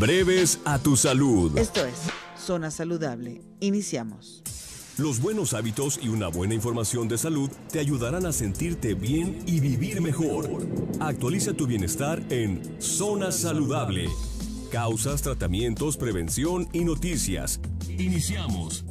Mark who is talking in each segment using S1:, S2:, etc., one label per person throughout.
S1: Breves a tu salud.
S2: Esto es Zona Saludable. Iniciamos.
S1: Los buenos hábitos y una buena información de salud te ayudarán a sentirte bien y vivir mejor. Actualiza tu bienestar en Zona Saludable. Causas, tratamientos, prevención y noticias. Iniciamos.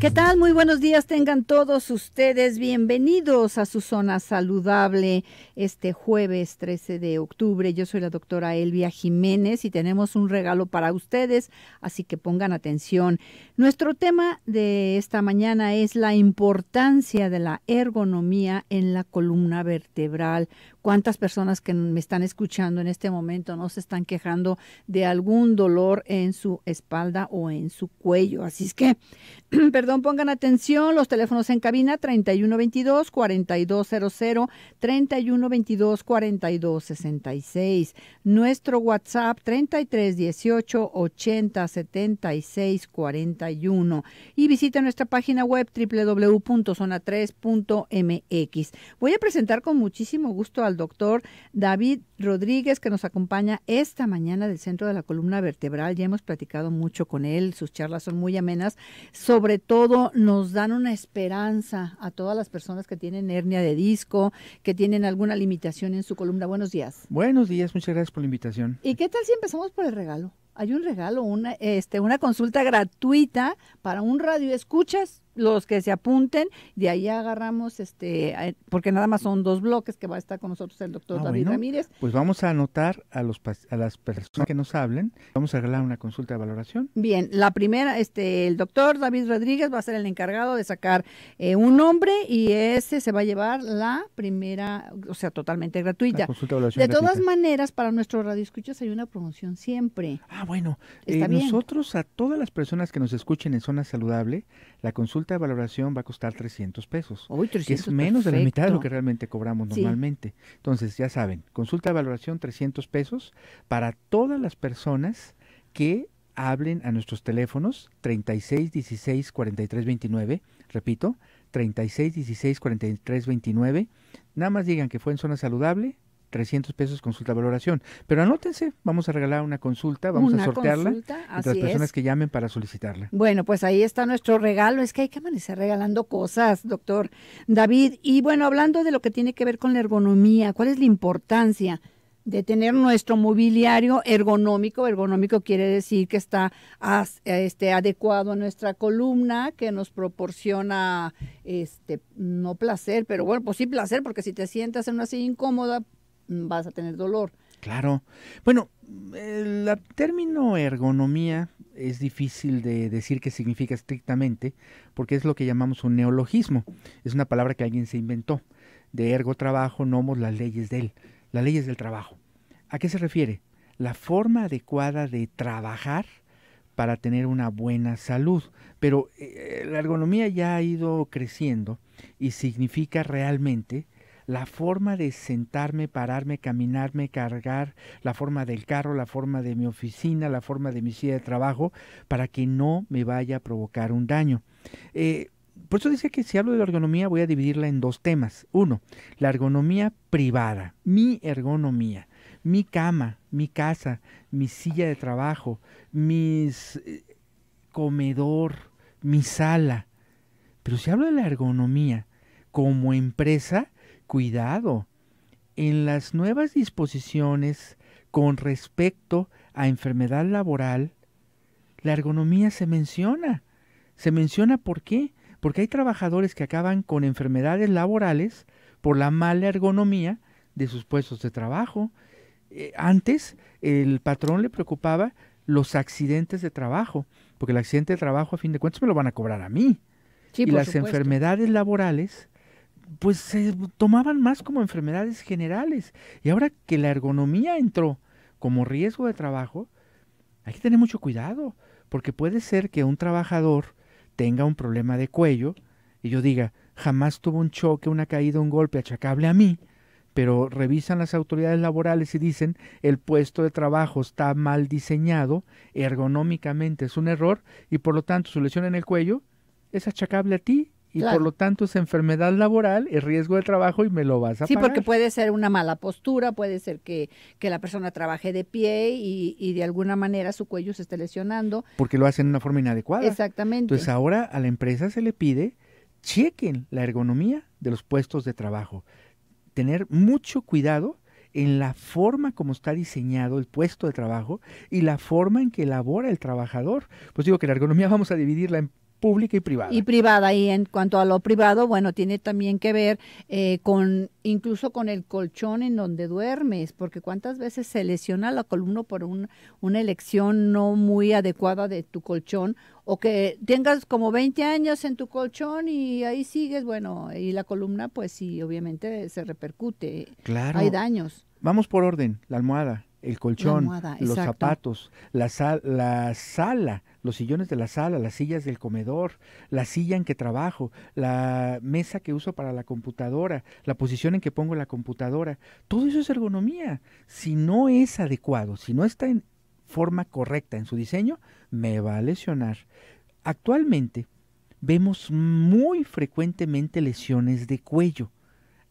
S2: ¿Qué tal? Muy buenos días tengan todos ustedes. Bienvenidos a su zona saludable este jueves 13 de octubre. Yo soy la doctora Elvia Jiménez y tenemos un regalo para ustedes, así que pongan atención. Nuestro tema de esta mañana es la importancia de la ergonomía en la columna vertebral cuántas personas que me están escuchando en este momento no se están quejando de algún dolor en su espalda o en su cuello. Así es que, perdón, pongan atención, los teléfonos en cabina 3122-4200, 3122-4266, nuestro WhatsApp 3318 41 y visita nuestra página web www.zona3.mx. Voy a presentar con muchísimo gusto a al doctor David Rodríguez, que nos acompaña esta mañana del centro de la columna vertebral. Ya hemos platicado mucho con él, sus charlas son muy amenas. Sobre todo nos dan una esperanza a todas las personas que tienen hernia de disco, que tienen alguna limitación en su columna. Buenos días.
S3: Buenos días, muchas gracias por la invitación.
S2: ¿Y qué tal si empezamos por el regalo? Hay un regalo, una, este, una consulta gratuita para un radio escuchas los que se apunten, de ahí agarramos, este, eh, porque nada más son dos bloques que va a estar con nosotros el doctor ah, David Ramírez.
S3: Pues vamos a anotar a, los, a las personas que nos hablen, vamos a arreglar una consulta de valoración.
S2: Bien, la primera, este, el doctor David Rodríguez va a ser el encargado de sacar eh, un nombre y ese se va a llevar la primera, o sea, totalmente gratuita. de, todas maneras, para nuestro radio escuchas hay una promoción siempre. Ah, bueno, eh, nosotros
S3: a todas las personas que nos escuchen en Zona Saludable, la consulta consulta de valoración va a costar 300 pesos. hoy que es menos de la mitad de lo que realmente cobramos normalmente. Entonces, ya saben, consulta de valoración 300 pesos para todas las personas que hablen a nuestros teléfonos 36 16 repito, 36 16 Nada más digan que fue en zona saludable, 300 pesos consulta valoración. Pero anótense, vamos a regalar una consulta, vamos a sortearla a las personas que llamen para solicitarla.
S2: Bueno, pues ahí está nuestro regalo. Es que hay que amanecer regalando cosas, doctor David. Y bueno, hablando de lo que tiene que ver con la ergonomía, ¿cuál es la importancia? de tener nuestro mobiliario ergonómico. Ergonómico quiere decir que está este, adecuado a nuestra columna, que nos proporciona, este, no placer, pero bueno, pues sí placer, porque si te sientas en una silla incómoda, vas a tener dolor.
S3: Claro. Bueno, el término ergonomía es difícil de decir qué significa estrictamente, porque es lo que llamamos un neologismo. Es una palabra que alguien se inventó. De ergo trabajo, nomos las leyes de él, las leyes del trabajo. ¿A qué se refiere? La forma adecuada de trabajar para tener una buena salud. Pero eh, eh, la ergonomía ya ha ido creciendo y significa realmente la forma de sentarme, pararme, caminarme, cargar, la forma del carro, la forma de mi oficina, la forma de mi silla de trabajo, para que no me vaya a provocar un daño. Eh, por eso dice que si hablo de la ergonomía voy a dividirla en dos temas. Uno, la ergonomía privada, mi ergonomía, mi cama, mi casa, mi silla de trabajo, mi eh, comedor, mi sala. Pero si hablo de la ergonomía como empresa, cuidado en las nuevas disposiciones con respecto a enfermedad laboral, la ergonomía se menciona. Se menciona por qué. Porque hay trabajadores que acaban con enfermedades laborales por la mala ergonomía de sus puestos de trabajo. Eh, antes el patrón le preocupaba los accidentes de trabajo, porque el accidente de trabajo a fin de cuentas me lo van a cobrar a mí.
S1: y las enfermedades
S3: laborales pues se tomaban más como enfermedades generales. Y ahora que la ergonomía entró como riesgo de trabajo, hay que tener mucho cuidado, porque puede ser que un trabajador tenga un problema de cuello y yo diga, jamás tuvo un choque, una caída, un golpe achacable a mí, pero revisan las autoridades laborales y dicen, el puesto de trabajo está mal diseñado, ergonómicamente es un error y por lo tanto su lesión en el cuello es achacable a ti y por lo tanto es enfermedad laboral, es riesgo de trabajo y me lo vas a sí, Sí, porque
S2: puede ser una mala postura, puede ser que, la persona trabaje de pie y, y, de alguna manera su cuello se esté lesionando.
S3: Porque lo hacen de una forma inadecuada.
S2: Exactamente. Entonces
S3: ahora a la empresa se le pide, chequen la ergonomía de los puestos de trabajo. Tener mucho cuidado en la forma como está diseñado el puesto de trabajo y la forma en que elabora el trabajador. Pues digo que la ergonomía vamos a dividirla en pública y privada. Y
S2: privada, y en cuanto a lo privado, bueno, tiene también que ver eh, con incluso con el colchón en donde duermes, porque cuántas veces se lesiona la columna por una elección no muy adecuada de tu colchón, o que tengas como 20 años en tu colchón y ahí sigues, bueno, y la columna pues sí, obviamente se repercute, claro. hay daños.
S3: Vamos por orden, la almohada, el colchón, los zapatos, la, la sala, los sillones de la sala, las sillas del comedor, la silla en que trabajo, la mesa que uso para la computadora, la posición en que pongo la computadora. Todo eso es ergonomía. Si no es adecuado, si no está en forma correcta en su diseño, me va a lesionar. Actualmente vemos muy frecuentemente lesiones de cuello.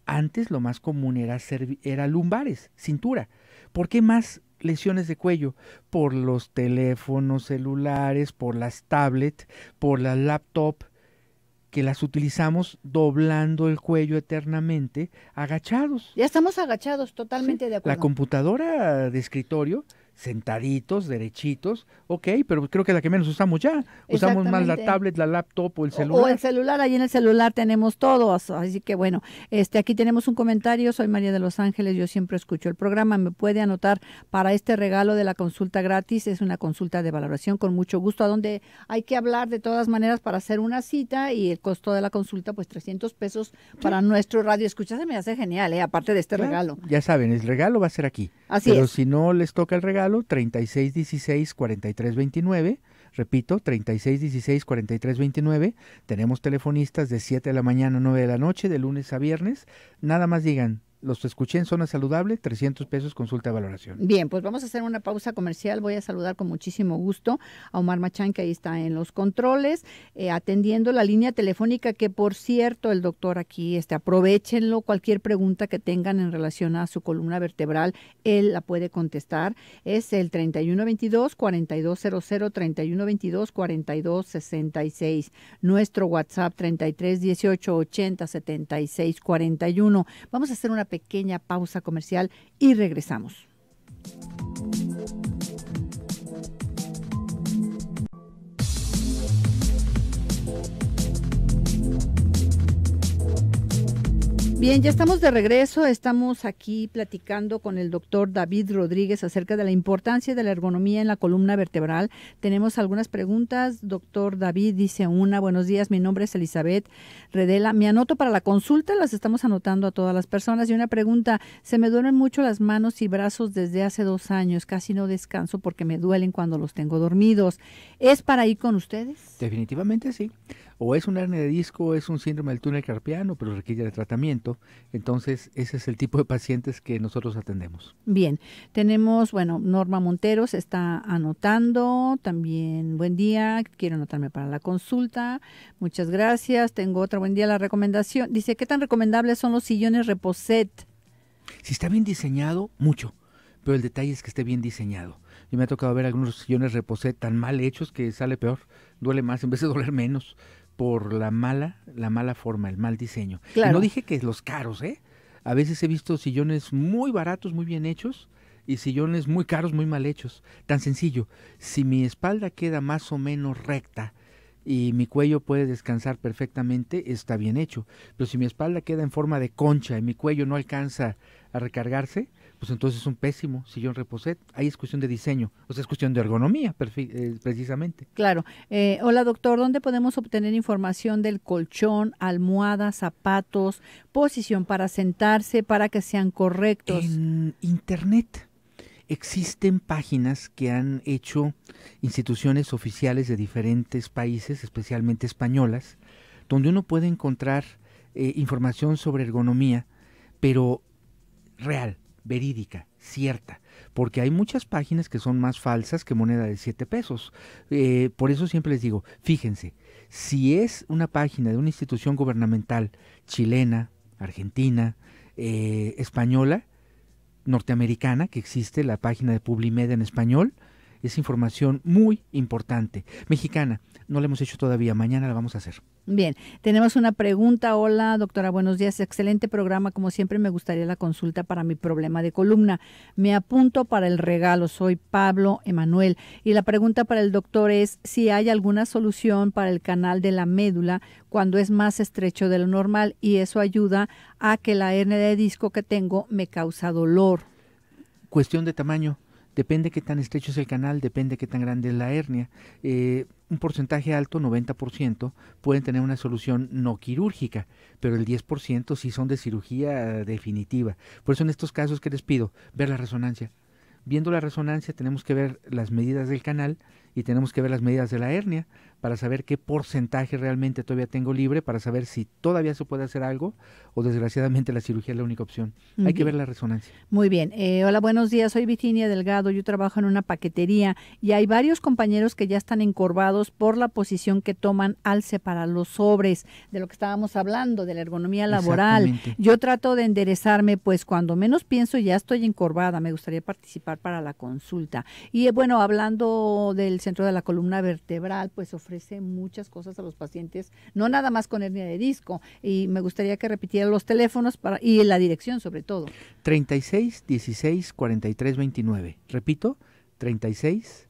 S3: Antes lo más común era, era lumbares, cintura ¿Por qué más lesiones de cuello? Por los teléfonos celulares, por las tablets, por las laptop, que las utilizamos doblando el cuello eternamente, agachados.
S2: Ya estamos agachados, totalmente de acuerdo. La
S3: computadora de escritorio sentaditos, derechitos, ok, pero creo que la que menos usamos ya, usamos más la tablet, la laptop o el celular. O, el
S2: celular, ahí en el celular tenemos todo, así que bueno, este aquí tenemos un comentario, soy María de Los Ángeles, yo siempre escucho el programa, me puede anotar para este regalo de la consulta gratis, es una consulta de valoración con mucho gusto, a donde hay que hablar de todas maneras para hacer una cita y el costo de la consulta pues 300 pesos para nuestro radio, escucha, me hace genial, ¿eh? aparte de este regalo.
S3: Ya saben, el regalo va a ser aquí, así pero si no les toca el regalo, 16 3616-4329. Repito, 3616 29 Tenemos telefonistas de 7 de la mañana a 9 de la noche, de lunes a viernes. Nada más digan los escuché en Zona Saludable, 300 pesos consulta valoración.
S2: Bien, pues vamos a hacer una pausa comercial. Voy a saludar con muchísimo gusto a Omar Machán, que ahí está en los controles, eh, atendiendo la línea telefónica, que por cierto, el doctor aquí, este, aprovechenlo, cualquier pregunta que tengan en relación a su columna vertebral, él la puede contestar. Es el 3122-4200, 3122-4266, nuestro WhatsApp 3318-8076-41 Vamos a hacer una pequeña pausa comercial y regresamos. Bien, ya estamos de regreso. Estamos aquí platicando con el doctor David Rodríguez acerca de la importancia de la ergonomía en la columna vertebral. Tenemos algunas preguntas. Doctor David dice una, buenos días, mi nombre es Elizabeth Redela. Me anoto para la consulta, las estamos anotando a todas las personas. Y una pregunta, se me duelen mucho las manos y brazos desde hace dos años. Casi no descanso porque me duelen cuando los tengo dormidos. ¿Es para ir con ustedes?
S3: Definitivamente sí. O es un hernia de disco, es un síndrome del túnel carpiano, pero requiere tratamiento entonces, ese es el tipo de pacientes que nosotros atendemos.
S2: Bien, tenemos, bueno, Norma Montero se está anotando, también buen día, quiero anotarme para la consulta, muchas gracias, tengo otra buen día, la recomendación, dice, ¿qué tan recomendables son los sillones reposet?
S3: Si está bien diseñado, mucho, pero el detalle es que esté bien diseñado. Y me ha tocado ver algunos sillones reposet tan mal hechos que sale peor, duele más en vez de doler menos por la mala, la mala forma, el mal diseño. no dije que los caros, ¿eh? A veces he visto sillones muy baratos, muy bien hechos, y sillones muy caros, muy mal hechos. Tan sencillo, si mi espalda queda más o menos recta y mi cuello puede descansar perfectamente, está bien hecho. Pero si mi espalda queda en forma de concha y mi cuello no alcanza a recargarse, pues entonces es un pésimo sillón reposet. Ahí es cuestión de diseño, o sea, es cuestión de ergonomía, eh, precisamente.
S2: Claro. Eh, hola, doctor, ¿dónde podemos obtener información del colchón, almohada, zapatos, posición para sentarse, para que sean correctos? En Internet
S3: existen páginas que han hecho instituciones oficiales de diferentes países, especialmente españolas, donde uno puede encontrar eh, información sobre ergonomía, pero real, verídica, cierta, porque hay muchas páginas que son más falsas que moneda de 7 pesos. Eh, por eso siempre les digo, fíjense, si es una página de una institución gubernamental chilena, argentina, eh, española, norteamericana, que existe la página de Publimed en español, es información muy importante. Mexicana, no la hemos hecho todavía, mañana la vamos a hacer.
S2: Bien, tenemos una pregunta. Hola, doctora, buenos días. Excelente programa. Como siempre, me gustaría la consulta para mi problema de columna. Me apunto para el regalo. Soy Pablo Emanuel. Y la pregunta para el doctor es si hay alguna solución para el canal de la médula cuando es más estrecho de lo normal y eso ayuda a que la hernia de disco que tengo me causa dolor.
S3: Cuestión de tamaño Depende qué tan estrecho es el canal, depende qué tan grande es la hernia. Eh, un porcentaje alto, 90%, pueden tener una solución no quirúrgica, pero el 10% sí son de cirugía definitiva. Por eso en estos casos que les pido, ver la resonancia. Viendo la resonancia tenemos que ver las medidas del canal y tenemos que ver las medidas de la hernia para saber qué porcentaje realmente todavía tengo libre, para saber si todavía se puede hacer algo o desgraciadamente la cirugía es la única opción. Hay que ver la resonancia.
S2: Muy bien. Eh, hola, buenos días. Soy Vicinia Delgado. Yo trabajo en una paquetería y hay varios compañeros que ya están encorvados por la posición que toman al separar los sobres, de lo que estábamos hablando, de la ergonomía laboral. Yo trato de enderezarme, pues cuando menos pienso ya estoy encorvada. Me gustaría participar para la consulta. Y eh, bueno, hablando del centro de la columna vertebral, pues ofrece muchas cosas a los pacientes, no nada más con hernia de disco. Y me gustaría que repitiera los teléfonos para, y la dirección sobre todo.
S3: 36 16 43 29. Repito, 36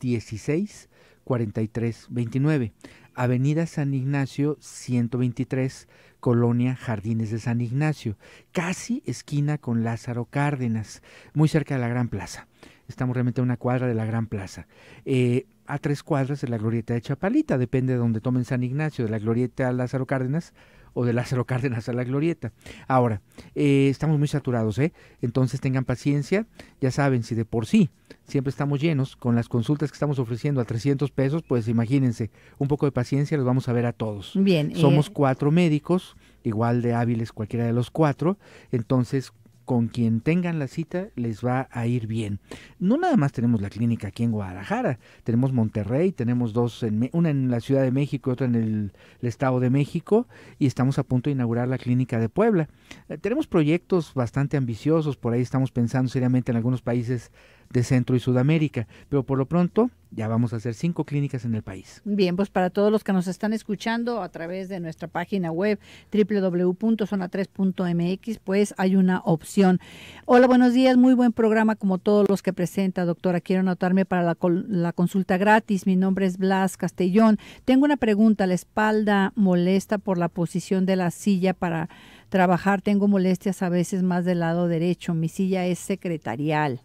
S3: 16 43 29. Avenida San Ignacio 123, Colonia Jardines de San Ignacio, casi esquina con Lázaro Cárdenas, muy cerca de la Gran Plaza. Estamos realmente a una cuadra de la Gran Plaza. Eh, a tres cuadras de la glorieta de Chapalita, depende de donde tomen San Ignacio, de la glorieta a Lázaro Cárdenas o de Lázaro Cárdenas a la glorieta. Ahora, eh, estamos muy saturados, ¿eh? Entonces tengan paciencia, ya saben, si de por sí siempre estamos llenos con las consultas que estamos ofreciendo a 300 pesos, pues imagínense, un poco de paciencia los vamos a ver a todos. Bien. Somos eh, cuatro médicos, igual de hábiles cualquiera de los cuatro, entonces con quien tengan la cita les va a ir bien. No nada más tenemos la clínica aquí en Guadalajara, tenemos Monterrey, tenemos dos, en, una en la Ciudad de México, y otra en el, Estado de México y estamos a punto de inaugurar la clínica de Puebla. Eh, tenemos proyectos bastante ambiciosos, por ahí estamos pensando seriamente en algunos países de Centro y Sudamérica. Pero por lo pronto ya vamos a hacer cinco clínicas en el país.
S2: Bien, pues para todos los que nos están escuchando a través de nuestra página web www.zona3.mx, pues hay una opción. Hola, buenos días, muy buen programa como todos los que presenta, doctora. Quiero anotarme para la, la consulta gratis. Mi nombre es Blas Castellón. Tengo una pregunta, la espalda molesta por la posición de la silla para trabajar. Tengo molestias a veces más del lado derecho. Mi silla es secretarial.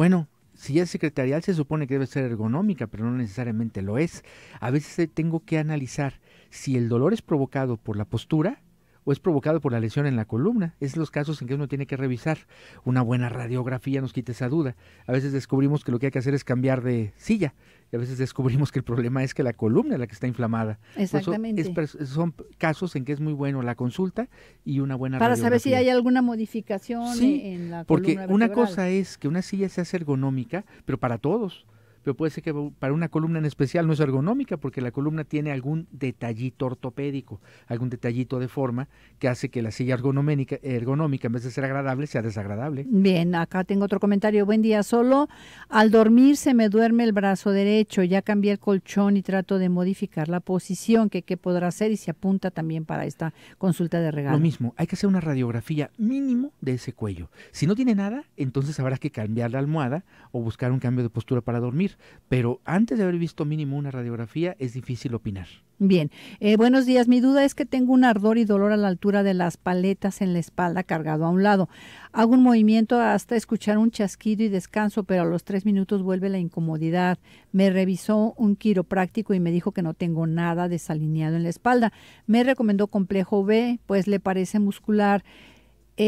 S3: Bueno, si es secretarial se supone que debe ser ergonómica, pero no necesariamente lo es. A veces eh, tengo que analizar si el dolor es provocado por la postura o es provocado por la lesión en la columna. Es los casos en que uno tiene que revisar. Una buena radiografía nos quita esa duda. A veces descubrimos que lo que hay que hacer es cambiar de silla. Y a veces descubrimos que el problema es que la columna es la que está inflamada. Exactamente. son casos en que es muy bueno la consulta y una buena Para saber si hay
S2: alguna modificación en la columna. Porque una cosa
S3: es que una silla se hace ergonómica, pero para todos pero puede ser que para una columna en especial no es ergonómica porque la columna tiene algún detallito ortopédico, algún detallito de forma que hace que la silla ergonómica, ergonómica en vez de ser agradable sea desagradable.
S2: Bien, acá tengo otro comentario. Buen día, solo al dormir se me duerme el brazo derecho, ya cambié el colchón y trato de modificar la posición que, que podrá hacer y se apunta también para esta consulta de regalo. Lo
S3: mismo, hay que hacer una radiografía mínimo de ese cuello. Si no tiene nada, entonces habrá que cambiar la almohada o buscar un cambio de postura para dormir pero antes de haber visto mínimo una radiografía es difícil opinar.
S2: Bien, eh, buenos días. Mi duda es que tengo un ardor y dolor a la altura de las paletas en la espalda cargado a un lado. Hago un movimiento hasta escuchar un chasquido y descanso, pero a los tres minutos vuelve la incomodidad. Me revisó un quiropráctico y me dijo que no tengo nada desalineado en la espalda. Me recomendó complejo B, pues le parece muscular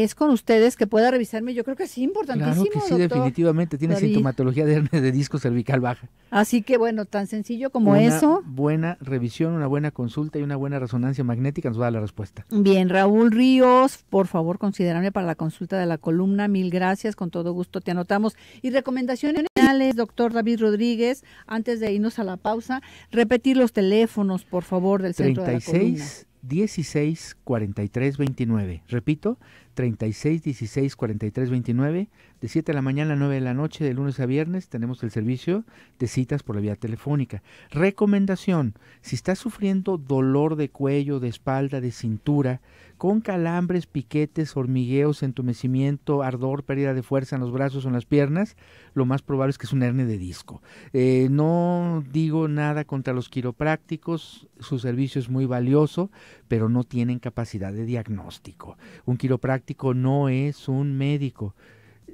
S2: es con ustedes que pueda revisarme. Yo creo que es importantísimo. Claro que sí, definitivamente. Tiene sintomatología
S3: de hernia de disco cervical baja.
S2: Así que bueno, tan sencillo como una eso.
S3: Buena revisión, una buena consulta y una buena resonancia magnética nos va la respuesta.
S2: Bien, Raúl Ríos, por favor, considerarme para la consulta de la columna. Mil gracias, con todo gusto te anotamos. Y recomendaciones finales, doctor David Rodríguez, antes de irnos a la pausa, repetir los teléfonos, por favor, del centro de la columna.
S3: 16 43 29. Repito, 36 16 43 29 de 7 de la mañana a 9 de la noche, de lunes a viernes, tenemos el servicio de citas por la vía telefónica. Recomendación, si estás sufriendo dolor de cuello, de espalda, de cintura, con calambres, piquetes, hormigueos, entumecimiento, ardor, pérdida de fuerza en los brazos o en las piernas, lo más probable es que es un hernia de disco. Eh, no digo nada contra los quiroprácticos, su servicio es muy valioso, pero no tienen capacidad de diagnóstico. Un quiropráctico no es un médico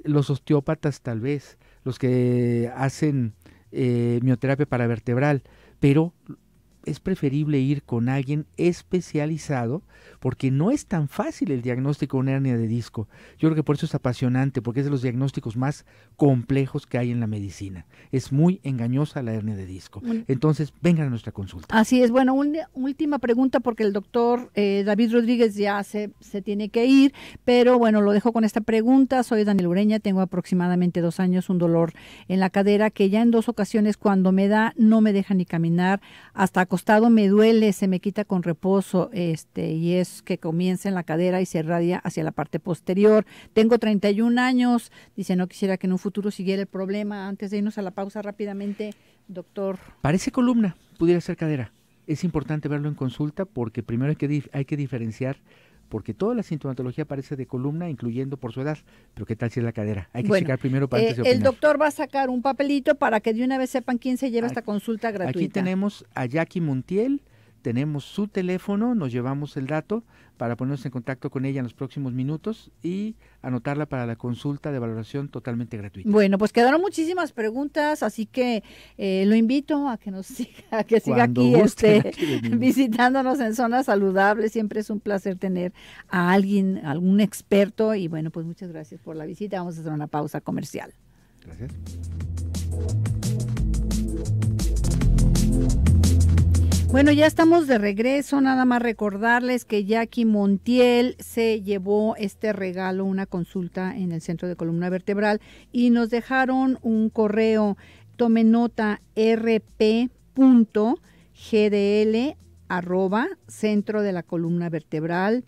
S3: los osteópatas tal vez, los que hacen eh, para vertebral, pero es preferible ir con alguien especializado porque no es tan fácil el diagnóstico de una hernia de disco. Yo creo que por eso es apasionante, porque es de los diagnósticos más complejos que hay en la medicina. Es muy engañosa la hernia de disco. Entonces, vengan a nuestra consulta.
S2: Así es. Bueno, una última pregunta porque el doctor eh, David Rodríguez ya se, se tiene que ir, pero bueno, lo dejo con esta pregunta. Soy Daniel Ureña, tengo aproximadamente dos años un dolor en la cadera que ya en dos ocasiones cuando me da no me deja ni caminar hasta acostumbrarme me duele, se me quita con reposo, este, y es que comienza en la cadera y se radia hacia la parte posterior. Tengo 31 años, dice, no quisiera que en un futuro siguiera el problema. Antes de irnos a la pausa rápidamente, doctor.
S3: Parece columna, pudiera ser cadera. Es importante verlo en consulta porque primero que, hay que diferenciar porque toda la sintomatología aparece de columna, incluyendo por su edad, pero ¿qué tal si es la cadera? Hay que checar primero para que eh, El
S2: doctor va a sacar un papelito para que de una vez sepan quién se lleva esta consulta gratuita. Aquí tenemos
S3: a Jackie Montiel, tenemos su teléfono, nos llevamos el dato, para ponernos en contacto con ella en los próximos minutos y anotarla para la consulta de valoración totalmente gratuita.
S2: Bueno, pues quedaron muchísimas preguntas, así que eh, lo invito a que nos siga, que siga aquí este, visitándonos en Zona Saludable. Siempre es un placer tener a alguien, algún experto. Y bueno, pues muchas gracias por la visita. Vamos a hacer una pausa comercial. Gracias. Bueno, ya estamos de regreso, nada más recordarles que Jackie Montiel se llevó este regalo, una consulta en el Centro de Columna Vertebral y nos dejaron un correo, tome nota, rp.gdl arroba centro de la columna vertebral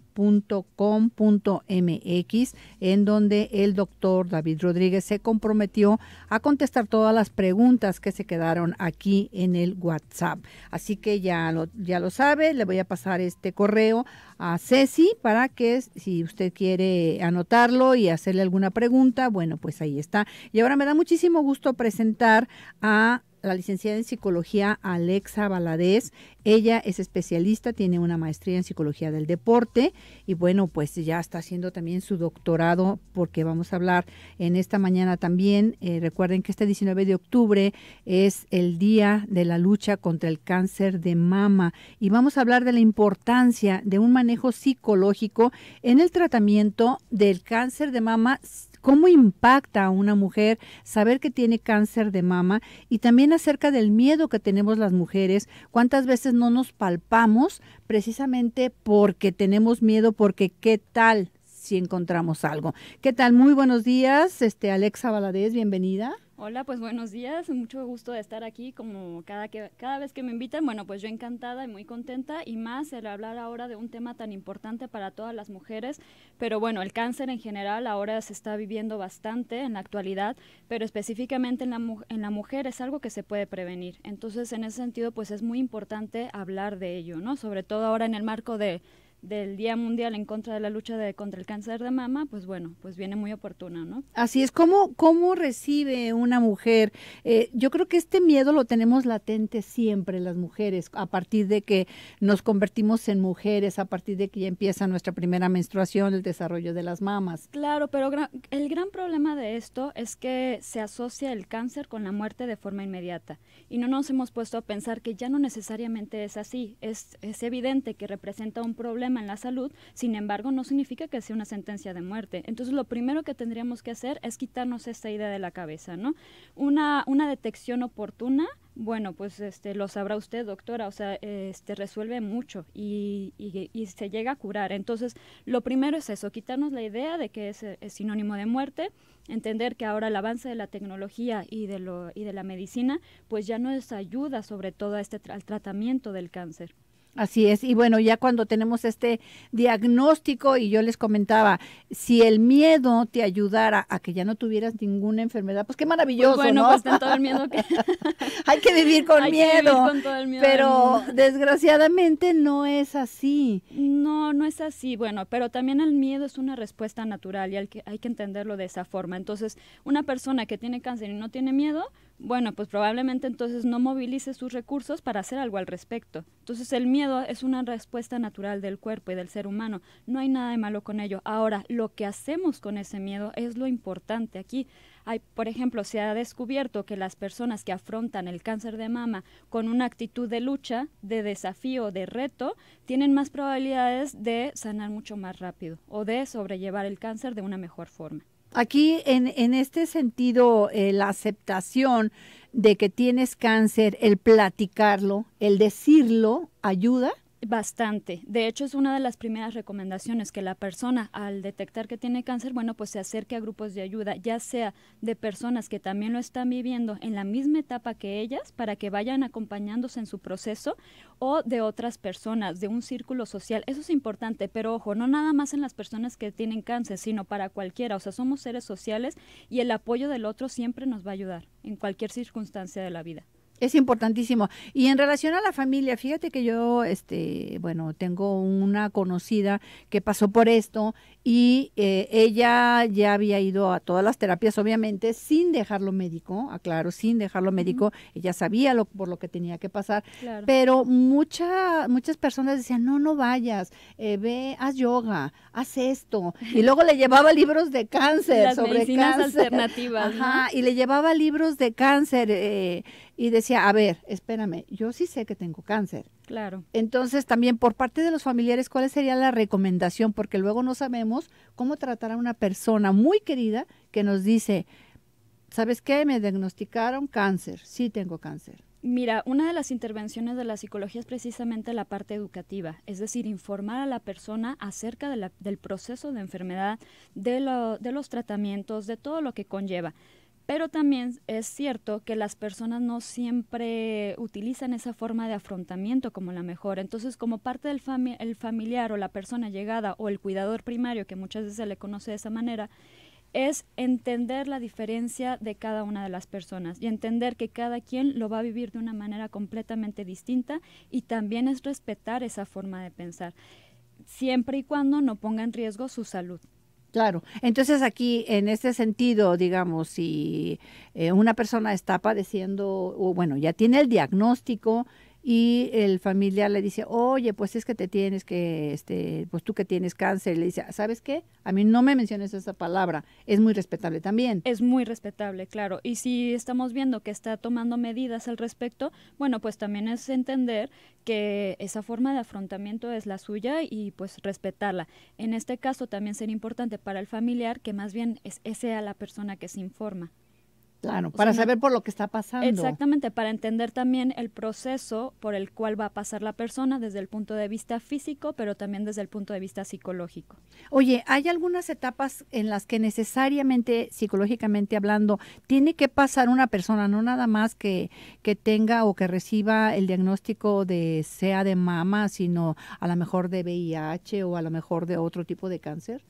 S2: .com.mx en donde el doctor David Rodríguez se comprometió a contestar todas las preguntas que se quedaron aquí en el WhatsApp. Así que ya lo, ya lo sabe, le voy a pasar este correo a Ceci para que si usted quiere anotarlo y hacerle alguna pregunta, bueno, pues ahí está. Y ahora me da muchísimo gusto presentar a la licenciada en psicología Alexa Valadez. Ella es especialista, tiene una maestría en psicología del deporte, y bueno, pues ya está haciendo también su doctorado porque vamos a hablar en esta mañana también. Eh, recuerden que este 19 de octubre es el día de la lucha contra el cáncer de mama y vamos a hablar de la importancia de un manejo psicológico en el tratamiento del cáncer de mama cómo impacta a una mujer saber que tiene cáncer de mama y también acerca del miedo que tenemos las mujeres, cuántas veces no nos palpamos precisamente porque tenemos miedo, porque qué tal si encontramos algo. ¿Qué tal? Muy buenos días, este Alexa Valadez, bienvenida.
S1: Hola, pues buenos días, mucho gusto de estar aquí como cada, cada vez que me invitan, bueno, pues yo encantada y muy contenta y más el hablar ahora de un tema tan importante para todas las mujeres, pero bueno, el cáncer en general ahora se está viviendo bastante en la actualidad, pero específicamente en la, en la mujer es algo que se puede prevenir, entonces en ese sentido pues es muy importante hablar de ello, ¿no? Sobre todo ahora en el marco de del Día Mundial en contra de la lucha contra el cáncer de mama, pues bueno, pues viene muy oportuna, ¿no?
S2: Así es, ¿cómo, cómo recibe una mujer? Eh, yo creo que este miedo lo tenemos latente siempre las mujeres, a partir de que nos convertimos en mujeres, a partir de que ya empieza nuestra primera menstruación, el desarrollo de las mamas.
S1: Claro, pero el gran problema de esto es que se asocia el cáncer con la muerte de forma inmediata y no nos hemos puesto a pensar que ya no necesariamente es así. Es, es evidente que representa un problema en la salud, sin embargo no significa que sea una sentencia de muerte. Entonces lo primero que tendríamos que hacer es quitarnos esta idea de la cabeza, ¿no? Una, una detección oportuna bueno, pues este, lo sabrá usted, doctora, o sea, este, resuelve mucho y, se llega a curar. Entonces, lo primero es eso, quitarnos la idea de que es, sinónimo de muerte, entender que ahora el avance de la tecnología y de, lo, y de la medicina, pues ya nos ayuda sobre todo a este, al tratamiento del cáncer.
S2: Así es, y bueno, ya cuando tenemos este diagnóstico, y yo les comentaba, si el miedo te ayudara a que ya no tuvieras ninguna enfermedad, pues qué pues maravilloso. bueno, pues todo el miedo
S1: que... Hay que vivir con miedo. con todo el miedo pero desgraciadamente no es así. No, no es así. Bueno, pero también el miedo es una respuesta natural y hay que entenderlo de esa forma. Entonces, una persona que tiene cáncer y no tiene miedo, bueno, pues probablemente entonces no movilice sus recursos para hacer algo al respecto. Entonces el miedo es una respuesta natural del cuerpo y del ser humano. No hay nada de malo con ello. Ahora, lo que hacemos con ese miedo es lo importante aquí. Hay, por ejemplo, se ha descubierto que las personas que afrontan el cáncer de mama con una actitud de lucha, de desafío, de reto, tienen más probabilidades de sanar mucho más rápido o de sobrellevar el cáncer de una mejor forma.
S2: Aquí en, en este sentido, eh, la aceptación de que tienes cáncer, el platicarlo, el decirlo,
S1: ayuda. Bastante. De hecho, es una de las primeras recomendaciones que la persona al detectar que tiene cáncer, bueno, pues se acerque a grupos de ayuda, ya sea de personas que también lo están viviendo en la misma etapa que ellas, para que vayan acompañándose en su proceso, o de otras personas, de un círculo social. Eso es importante, pero ojo, no nada más en las personas que tienen cáncer, sino para cualquiera. O sea, somos seres sociales y el apoyo del otro siempre nos va a ayudar en cualquier circunstancia de la vida.
S2: Es importantísimo. Y en relación a la familia, fíjate que yo, este, bueno, tengo una conocida que pasó por esto y eh, ella ya había ido a todas las terapias, obviamente, sin dejarlo médico, aclaro, sin dejarlo médico. Ella sabía lo, por lo que tenía que pasar, pero mucha, muchas personas decían, no, no vayas, eh, ve, haz yoga, haz esto. Y luego le llevaba libros de cáncer, sobre cáncer. alternativas. Ajá, y le llevaba libros de cáncer. Eh, y decía, a ver, espérame, yo sí sé que tengo cáncer. Claro. Entonces, también por parte de los familiares, ¿cuál sería la recomendación? Porque luego no sabemos cómo tratar a una persona muy querida que nos dice, ¿sabes qué? Me diagnosticaron cáncer, sí tengo cáncer.
S1: Mira, una de las intervenciones de la psicología es precisamente la parte educativa, es decir, informar a la persona acerca del proceso de enfermedad, de, de los tratamientos, de todo lo que conlleva. Pero también es cierto que las personas no siempre utilizan esa forma de afrontamiento como la mejor. Entonces, como parte del el familiar o la persona llegada o el cuidador primario, que muchas veces se le conoce de esa manera, es entender la diferencia de cada una de las personas y entender que cada quien lo va a vivir de una manera completamente distinta y también es respetar esa forma de pensar, siempre y cuando no ponga en riesgo su salud.
S2: Claro, entonces aquí en este sentido, digamos, si eh, una persona está padeciendo, o bueno, ya tiene el diagnóstico, y el familiar le dice, oye, pues es que te tienes que, este, pues tú que tienes cáncer, le dice, ¿sabes qué? A mí no
S1: me menciones esa palabra, es muy respetable también. Es muy respetable, claro. Y si estamos viendo que está tomando medidas al respecto, bueno, pues también es entender que esa forma de afrontamiento es la suya y pues respetarla. En este caso también sería importante para el familiar que más bien es, sea la persona que se informa. Claro, para saber
S2: por lo que está pasando. Exactamente,
S1: para entender también el proceso por el cual va a pasar la persona desde el punto de vista físico, pero también desde el punto de vista psicológico.
S2: Oye, ¿hay algunas etapas en las que necesariamente, psicológicamente hablando, tiene que pasar una persona, no nada más que, que tenga o que reciba el diagnóstico de sea de mama, sino a lo mejor de VIH o a lo mejor de otro tipo de cáncer?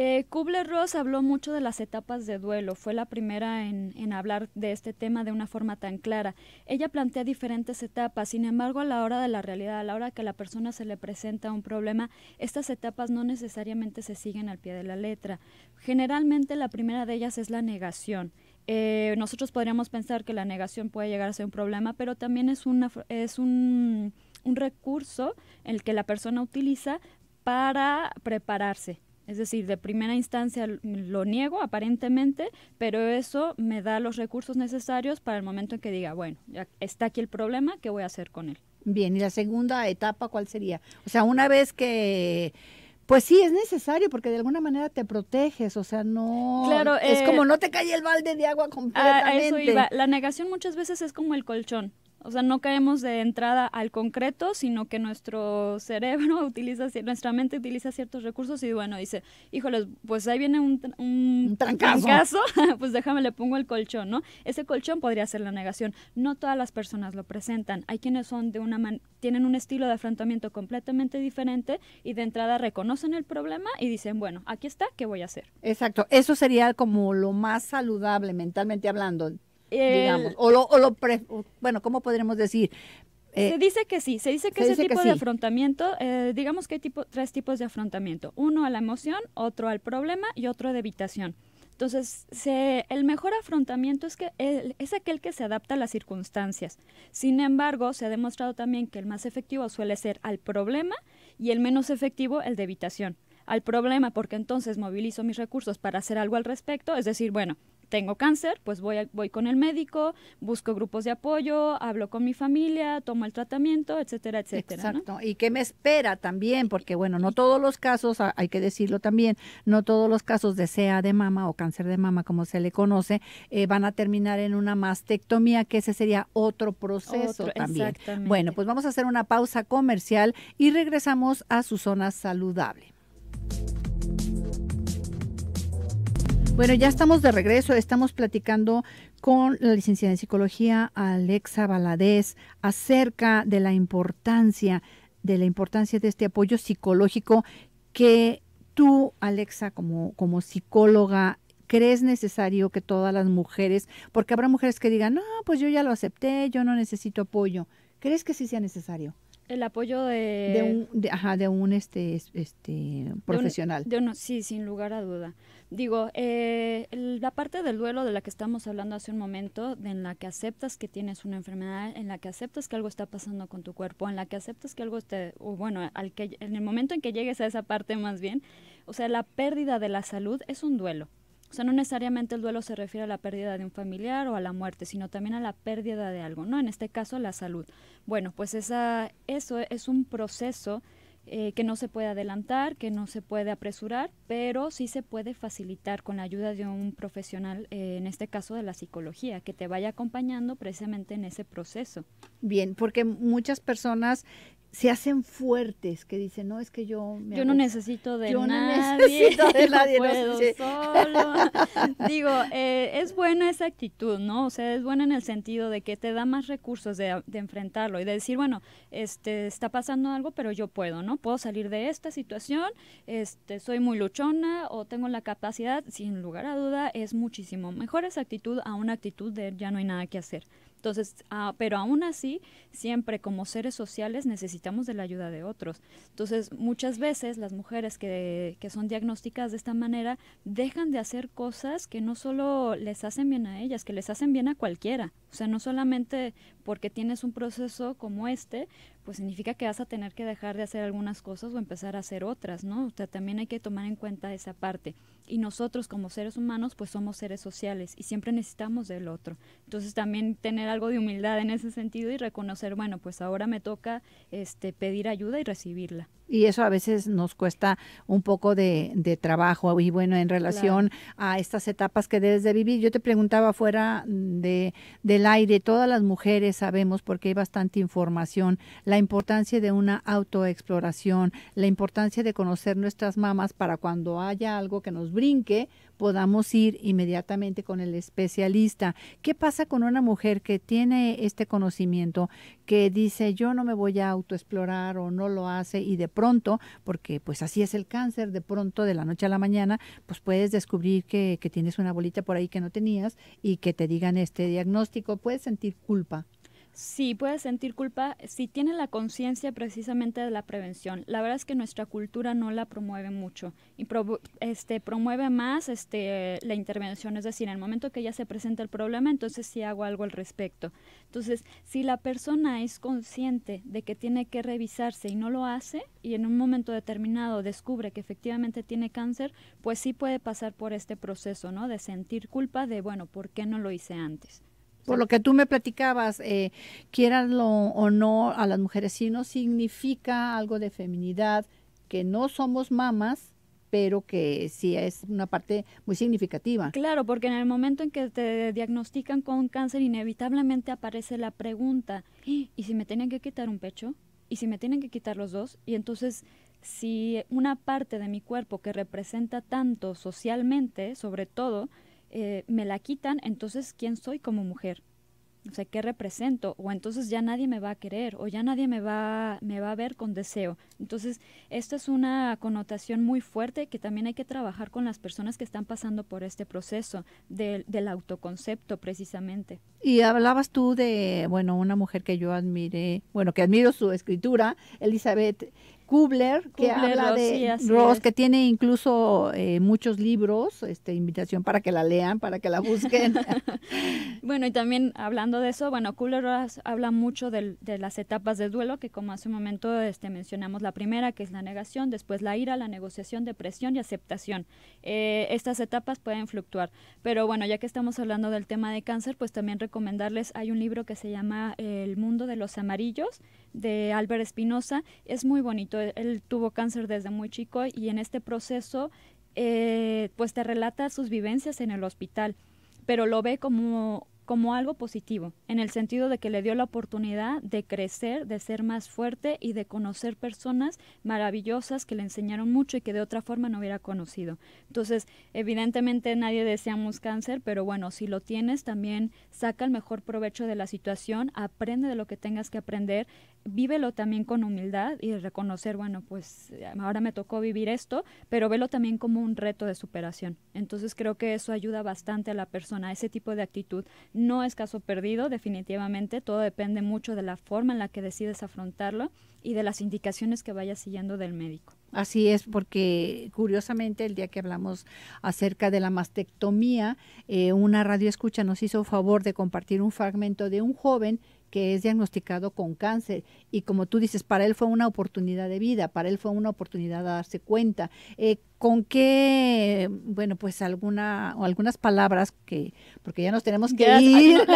S1: Eh, Kubler-Ross habló mucho de las etapas de duelo, fue la primera en, hablar de este tema de una forma tan clara. Ella plantea diferentes etapas, sin embargo, a la hora de la realidad, a la hora que a la persona se le presenta un problema, estas etapas no necesariamente se siguen al pie de la letra. Generalmente la primera de ellas es la negación. Eh, nosotros podríamos pensar que la negación puede llegar a ser un problema, pero también es, es un, un recurso el que la persona utiliza para prepararse es decir, de primera instancia lo niego aparentemente, pero eso me da los recursos necesarios para el momento en que diga, bueno, ya está aquí el problema, ¿qué voy a hacer con él?
S2: Bien, y la segunda etapa, ¿cuál sería? O sea, una vez que... Pues sí, es necesario porque de alguna manera te proteges, o sea, no claro, es como eh, no te cae el balde de agua ah, completamente. eso La
S1: negación muchas veces es como el colchón, o sea, no caemos de entrada al concreto, sino que nuestro cerebro utiliza, nuestra mente utiliza ciertos recursos y bueno, dice, híjoles, pues ahí viene un, trancazo. pues déjame, le pongo el colchón, ¿no? Ese colchón podría ser la negación. No todas las personas lo presentan. Hay quienes son de una tienen un estilo de afrontamiento completamente diferente y de entrada reconocen el problema y dicen, bueno, aquí está, ¿qué voy a hacer?
S2: Exacto, eso sería como lo más saludable mentalmente hablando, o lo, bueno, ¿cómo podríamos decir? Eh, se
S1: dice que sí, se dice que ese tipo de afrontamiento, eh, digamos que hay tipo, tres tipos de afrontamiento, uno a la emoción, otro al problema y otro de evitación. Entonces, se, el mejor afrontamiento es, que es aquel que se adapta a las circunstancias. Sin embargo, se ha demostrado también que el más efectivo suele ser al problema y el menos efectivo el de evitación al problema porque entonces movilizo mis recursos para hacer algo al respecto, es decir, bueno, tengo cáncer, pues voy, voy con el médico, busco grupos de apoyo, hablo con mi familia, tomo el tratamiento, etcétera, etcétera. Exacto.
S2: ¿Y qué me espera también? Porque bueno, no todos los casos, hay que decirlo también, no todos los casos de sea de mama o cáncer de mama, como se le conoce, eh, van a terminar en una mastectomía, que ese sería otro proceso también. también. Bueno, pues vamos a hacer una pausa comercial y regresamos a su zona saludable. Bueno, ya estamos de regreso, estamos platicando con la licenciada en psicología Alexa Valadez acerca de la importancia de la importancia de este apoyo psicológico que tú, Alexa, como, como psicóloga, crees necesario que todas las mujeres, porque habrá mujeres que digan, no, pues yo ya lo acepté, yo no necesito apoyo. ¿Crees que sí sea necesario?
S1: el apoyo de...
S2: un, ajá, de un este, este, profesional. De
S1: no sí, sin lugar a duda. Digo, eh, la parte del duelo de la que estamos hablando hace un momento, de en la que aceptas que tienes una enfermedad, en la que aceptas que algo está pasando con tu cuerpo, en la que aceptas que algo esté, O bueno, al que, en el momento en que llegues a esa parte más bien, o sea, la pérdida de la salud es un duelo. O sea, no necesariamente el duelo se refiere a la pérdida de un familiar o a la muerte, sino también a la pérdida de algo, ¿no? En este caso, la salud. Bueno, pues esa, eso es un proceso eh, que no se puede adelantar, que no se puede apresurar, pero sí se puede facilitar con la ayuda de un profesional, eh, en este caso de la psicología, que te vaya acompañando precisamente en ese proceso. Bien, porque muchas
S2: personas se hacen fuertes, que dicen, no, es que yo... yo no necesito de yo nadie, no necesito de nadie,
S1: solo. Digo, eh, es buena esa actitud, ¿no? O sea, es buena en el sentido de que te da más recursos de, enfrentarlo y de decir, bueno, este, está pasando algo, pero yo puedo, ¿no? Puedo salir de esta situación, este, soy muy luchona o tengo la capacidad, sin lugar a duda, es muchísimo mejor esa actitud a una actitud de ya no hay nada que hacer. Entonces, ah, pero aún así, siempre como seres sociales necesitamos de la ayuda de otros. Entonces, muchas veces las mujeres que, que son diagnósticas de esta manera dejan de hacer cosas que no solo les hacen bien a ellas, que les hacen bien a cualquiera. O sea, no solamente porque tienes un proceso como este, pues significa que vas a tener que dejar de hacer algunas cosas o empezar a hacer otras, ¿no? O sea, también hay que tomar en cuenta esa parte. Y nosotros como seres humanos, pues somos seres sociales y siempre necesitamos del otro. Entonces también tener algo de humildad en ese sentido y reconocer, bueno, pues ahora me toca este, pedir ayuda y recibirla.
S2: Y eso a veces nos cuesta un poco de, trabajo. Y bueno, en relación a estas etapas que debes de vivir, yo te preguntaba fuera de, del aire, todas las mujeres sabemos, porque hay bastante información, la la importancia de una autoexploración, la importancia de conocer nuestras mamas para cuando haya algo que nos brinque, podamos ir inmediatamente con el especialista. ¿Qué pasa con una mujer que tiene este conocimiento, que dice yo no me voy a autoexplorar o no lo hace y de pronto, porque pues así es el cáncer, de pronto de la noche a la mañana, pues puedes descubrir que, que tienes una bolita por ahí que no tenías y que te digan este diagnóstico, puedes sentir culpa
S1: Sí, puede sentir culpa si tiene la conciencia precisamente de la prevención. La verdad es que nuestra cultura no la promueve mucho y este, promueve más este, la intervención, es decir, en el momento que ya se presenta el problema, entonces sí hago algo al respecto. Entonces, si la persona es consciente de que tiene que revisarse y no lo hace y en un momento determinado descubre que efectivamente tiene cáncer, pues sí puede pasar por este proceso, ¿no? De sentir culpa de, bueno, ¿por qué no lo hice antes?
S2: Por lo que tú me platicabas, eh, quieranlo o no a las mujeres, si no significa algo de feminidad, que no somos mamás, pero que sí es una parte muy significativa.
S1: Claro, porque en el momento en que te diagnostican con cáncer, inevitablemente aparece la pregunta, ¿y si me tienen que quitar un pecho? ¿Y si me tienen que quitar los dos? Y entonces, si una parte de mi cuerpo que representa tanto socialmente, sobre todo, eh, me la quitan, entonces ¿quién soy como mujer? O sea, ¿qué represento? O entonces ya nadie me va a querer, o ya nadie me va, me va a ver con deseo. Entonces, esta es una connotación muy fuerte que también hay que trabajar con las personas que están pasando por este proceso del autoconcepto, precisamente.
S2: Y hablabas tú de, bueno, una mujer que yo admiré, bueno, que admiro su escritura, Elizabeth Kubler, que Kubler, habla de que tiene incluso eh, muchos libros, este, invitación para que la lean, para que la busquen.
S1: bueno, y también hablando de eso, bueno, Kubler habla mucho de, las etapas de duelo, que como hace un momento este, mencionamos la primera, que es la negación, después la ira, la negociación, depresión y aceptación. Eh, estas etapas pueden fluctuar, pero bueno, ya que estamos hablando del tema de cáncer, pues también recomendarles, hay un libro que se llama El mundo de los amarillos, de Albert Espinosa, es muy bonito e-, él tuvo cáncer desde muy chico y en este proceso eh, pues te relata sus vivencias en el hospital, pero lo ve como como algo positivo, en el sentido de que le dio la oportunidad de crecer, de ser más fuerte y de conocer personas maravillosas que le enseñaron mucho y que de otra forma no hubiera conocido. Entonces, evidentemente nadie deseamos cáncer, pero bueno, si lo tienes, también saca el mejor provecho de la situación, aprende de lo que tengas que aprender, vívelo también con humildad y reconocer, bueno, pues ahora me tocó vivir esto, pero velo también como un reto de superación. Entonces, creo que eso ayuda bastante a la persona, ese tipo de actitud no es caso perdido, definitivamente, todo depende mucho de la forma en la que decides afrontarlo y de las indicaciones que vayas siguiendo del médico.
S2: Así es, porque curiosamente el día que hablamos acerca de la mastectomía, eh, una radio escucha nos hizo favor de compartir un fragmento de un joven que es diagnosticado con cáncer y como tú dices, para él fue una oportunidad de vida, para él fue una oportunidad de darse cuenta. Eh, ¿Con qué, bueno, pues alguna o algunas palabras que, porque ya nos tenemos que ir.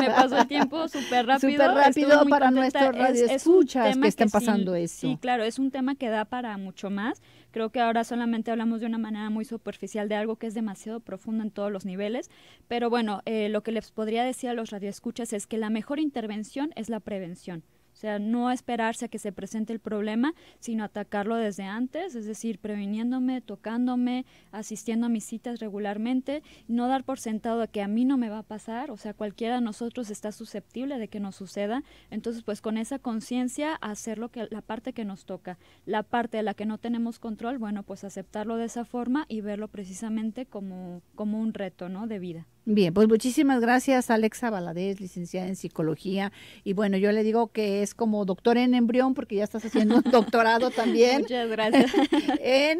S2: me pasó el
S1: tiempo súper rápido. Súper rápido para nuestra radio escucha que estén pasando eso. Sí, claro, es un tema que da para mucho más Creo que ahora solamente hablamos de una manera muy superficial de algo que es demasiado profundo en todos los niveles, pero bueno, eh, lo que les podría decir a los radioescuchas es que la mejor intervención es la prevención. O sea, no esperarse a que se presente el problema, sino atacarlo desde antes, es decir, previniéndome, tocándome, asistiendo a mis citas regularmente, no dar por sentado a que a mí no me va a pasar, o sea, cualquiera de nosotros está susceptible de que nos suceda, entonces pues con esa conciencia hacer lo que la parte que nos toca, la parte de la que no tenemos control, bueno, pues aceptarlo de esa forma y verlo precisamente como como un reto, ¿no? de vida.
S2: Bien, pues muchísimas gracias Alexa Valadez, licenciada en psicología. Y bueno, yo le digo que es como doctor en embrión porque ya estás haciendo un doctorado también. Muchas gracias. En,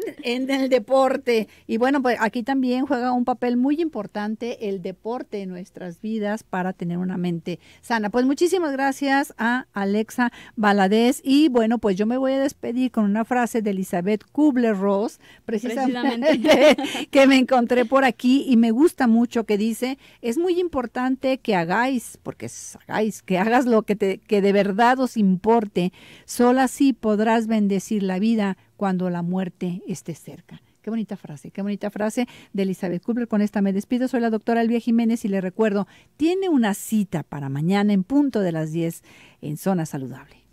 S2: el deporte. Y bueno, pues aquí también juega un papel muy importante el deporte en nuestras vidas para tener una mente sana. Pues muchísimas gracias a Alexa Valadez. Y bueno, pues yo me voy a despedir con una frase de Elizabeth Kubler-Ross, precisamente. que me encontré por aquí y me gusta mucho que dice es muy importante que hagáis, porque hagáis, que hagas lo que, te, de verdad os importe. Solo así podrás bendecir la vida cuando la muerte esté cerca. Qué bonita frase, qué bonita frase de Elizabeth Cooper. Con esta me despido. Soy la doctora Elvia Jiménez y le recuerdo, tiene una cita para mañana en punto de las 10 en Zona Saludable.